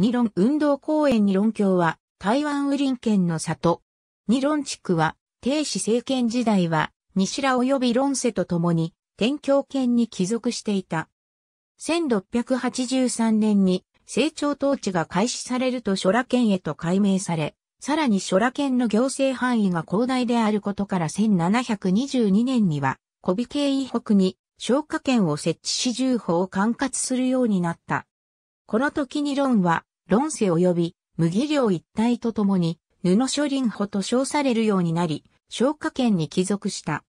二論運動公園二論教は台湾雨林県の里。二論地区は、定子政権時代は、西ら及び論世と共に、天教圏に帰属していた。1683年に、成長統治が開始されると諸羅県へと改名され、さらに諸羅県の行政範囲が広大であることから1722年には、コビ系以北に、消化圏を設置し重法を管轄するようになった。この時に論は論世及び麦領一体とともに、布処林保と称されるようになり、消化圏に帰属した。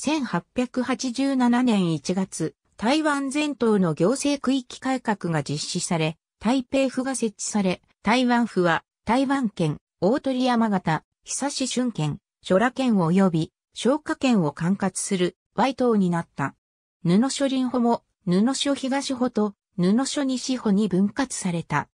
1887年1月、台湾全島の行政区域改革が実施され、台北府が設置され、台湾府は、台湾県、大鳥山形、久志春県、諸羅県及び、消化県を管轄する、Y 島になった。布処林保も、布所東保と、布所西保に分割された。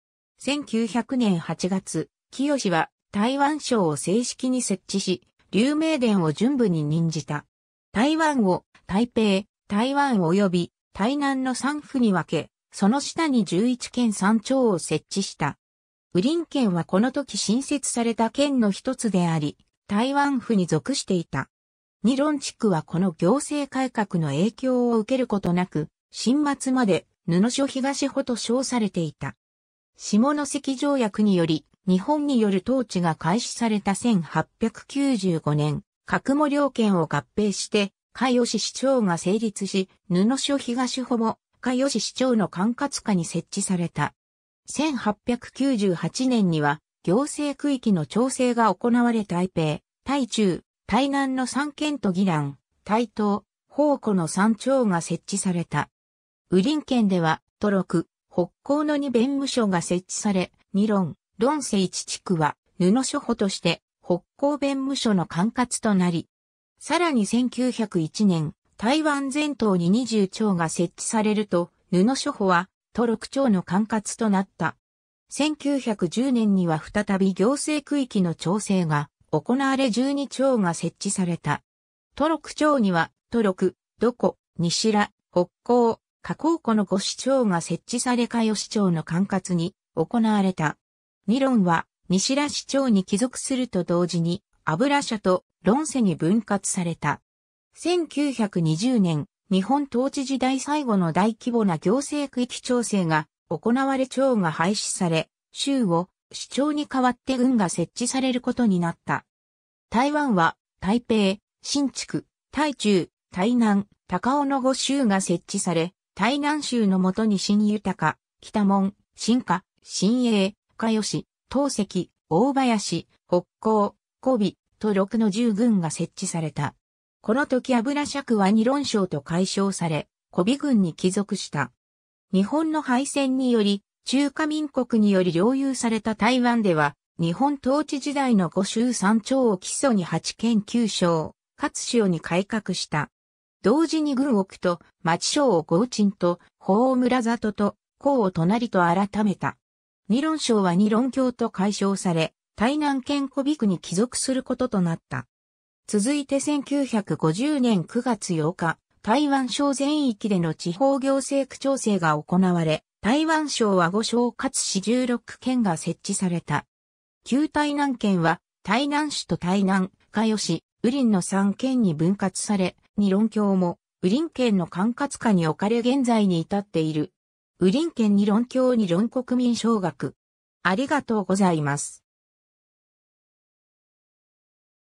1900年8月、清は台湾省を正式に設置し、流明殿を準部に任じた。台湾を台北、台湾及び台南の3府に分け、その下に11県3町を設置した。リン県はこの時新設された県の一つであり、台湾府に属していた。二論地区はこの行政改革の影響を受けることなく、新末まで布所東穂と称されていた。下関条約により、日本による統治が開始された1895年、角母両県を合併して、海吉市長が成立し、布所東保も、海吉市長の管轄下に設置された。1898年には、行政区域の調整が行われ台北、台中、台南の三県と議論、台東、宝庫の三町が設置された。ウリン県では、都六、北高の2弁務所が設置され、二論、論世一地区は布処保として北高弁務所の管轄となり、さらに1901年、台湾全島に20町が設置されると、布処保は、都6町の管轄となった。1910年には再び行政区域の調整が行われ12町が設置された。都6町には、都6、どこ、西ら、北高、加工庫の御市長が設置され加与市長の管轄に行われた。二論は西田市長に帰属すると同時に油社と論世に分割された。1920年、日本統治時代最後の大規模な行政区域調整が行われ町が廃止され、州を市長に代わって軍が設置されることになった。台湾は台北、新築、台中、台南、高尾の5州が設置され、台南州のもとに新豊か、北門、新華、新栄、加吉、東石、大林、北高、古美、と6の10軍が設置された。この時油尺は二論章と解消され、古美軍に帰属した。日本の敗戦により、中華民国により領有された台湾では、日本統治時代の五州三町を基礎に八県九省、勝塩に改革した。同時に軍奥と町省を合鎮と、法を村里と、公を隣と改めた。二論省は二論教と解消され、台南県古美区に帰属することとなった。続いて1950年9月8日、台湾省全域での地方行政区調整が行われ、台湾省は五省かつ市16県が設置された。旧台南県は、台南市と台南、加代市、雨林の3県に分割され、に論教も、ウリン県の管轄下に置かれ現在に至っている。ウリン県に論教に論国民小学。ありがとうございます。